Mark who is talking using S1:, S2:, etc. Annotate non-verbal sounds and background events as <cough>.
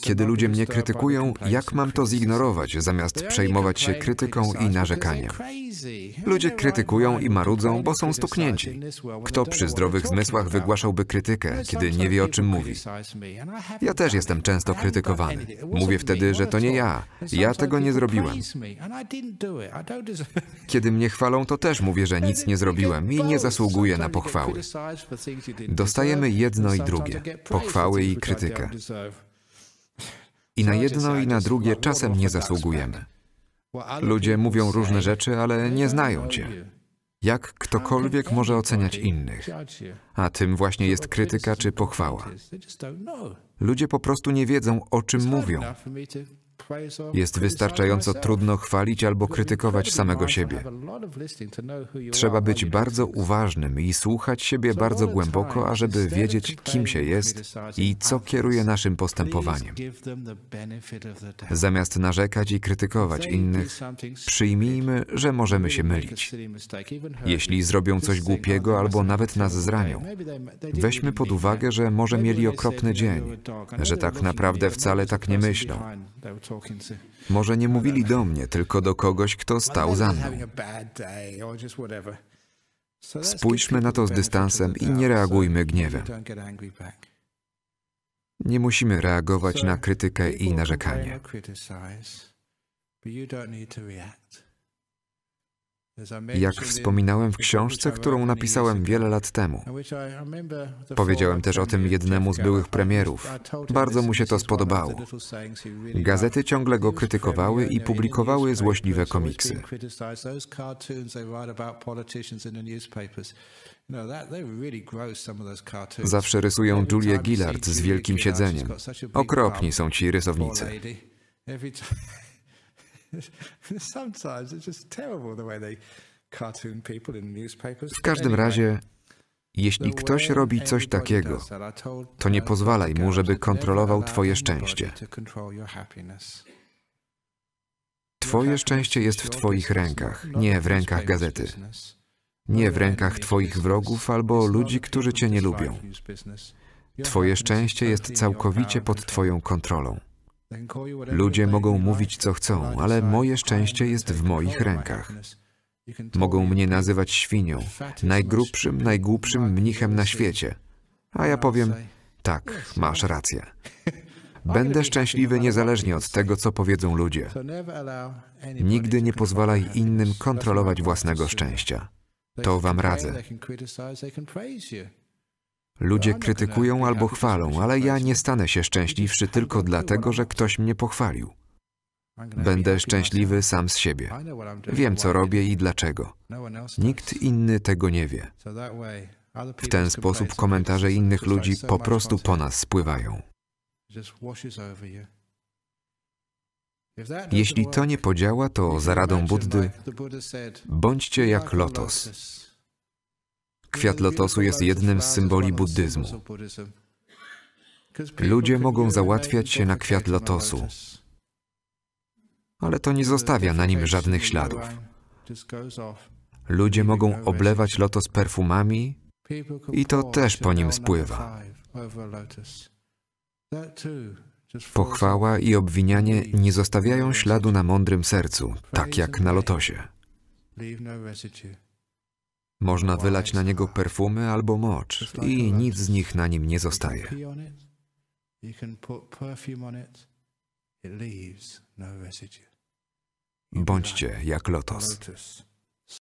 S1: Kiedy ludzie mnie krytykują, jak mam to zignorować, zamiast przejmować się krytyką i narzekaniem? Ludzie krytykują i marudzą, bo są stuknięci. Kto przy zdrowych zmysłach wygłaszałby krytykę, kiedy nie wie, o czym mówi? Ja też jestem często krytykowany. Mówię wtedy, że to nie ja. Ja tego nie zrobiłem. Kiedy mnie chwalą, to też mówię, że nic nie zrobiłem i nie zasługuję na pochwały.
S2: Dostajemy jedno i drugie, pochwały i krytykę
S1: na jedno i na drugie czasem nie zasługujemy. Ludzie mówią różne rzeczy, ale nie znają cię. Jak ktokolwiek może oceniać innych? A tym właśnie jest krytyka czy pochwała. Ludzie po prostu nie wiedzą, o czym mówią.
S2: Jest wystarczająco trudno chwalić albo krytykować samego siebie. Trzeba być bardzo
S1: uważnym i słuchać siebie bardzo głęboko, ażeby wiedzieć, kim się jest i co kieruje naszym postępowaniem. Zamiast narzekać i krytykować innych, przyjmijmy, że możemy się mylić. Jeśli zrobią coś głupiego albo nawet nas zranią, weźmy pod uwagę, że może mieli okropny dzień, że tak naprawdę wcale tak nie myślą, może nie mówili do mnie, tylko do kogoś, kto stał za mną.
S2: Spójrzmy na to z dystansem i nie reagujmy gniewem.
S1: Nie musimy reagować na krytykę i narzekanie.
S2: Jak wspominałem w książce, którą napisałem wiele lat temu. Powiedziałem też o tym jednemu z byłych premierów. Bardzo mu się to spodobało. Gazety ciągle go krytykowały i publikowały złośliwe komiksy. Zawsze rysują Julię Gillard z wielkim siedzeniem. Okropni są ci rysownicy. <laughs> W każdym razie,
S1: jeśli ktoś robi coś takiego, to nie pozwalaj mu, żeby kontrolował Twoje szczęście. Twoje szczęście jest w Twoich rękach, nie w no, rękach gazety. Nie w rękach Twoich wrogów albo ludzi, którzy Cię nie lubią.
S2: Twoje szczęście jest całkowicie
S1: pod Twoją kontrolą. Ludzie mogą mówić, co chcą, ale moje szczęście jest w moich rękach. Mogą mnie nazywać świnią, najgrubszym, najgłupszym mnichem na świecie. A ja powiem, tak, masz rację. Będę szczęśliwy niezależnie od tego, co powiedzą ludzie. Nigdy nie pozwalaj innym kontrolować własnego szczęścia. To wam radzę. Ludzie krytykują albo chwalą, ale ja nie stanę się szczęśliwszy tylko dlatego, że ktoś mnie pochwalił. Będę szczęśliwy sam z siebie. Wiem, co robię i dlaczego. Nikt inny tego nie wie. W ten sposób komentarze innych ludzi po prostu po nas spływają.
S2: Jeśli to nie
S1: podziała, to za radą Buddy bądźcie jak lotos. Kwiat lotosu jest jednym z symboli buddyzmu. Ludzie mogą załatwiać się na kwiat lotosu, ale to nie zostawia na nim żadnych śladów. Ludzie mogą oblewać lotos perfumami i to też po nim spływa. Pochwała i obwinianie nie zostawiają śladu na mądrym sercu, tak jak na lotosie. Można wylać na niego perfumy albo mocz i nic z nich na nim nie zostaje. No Bądźcie jak lotos.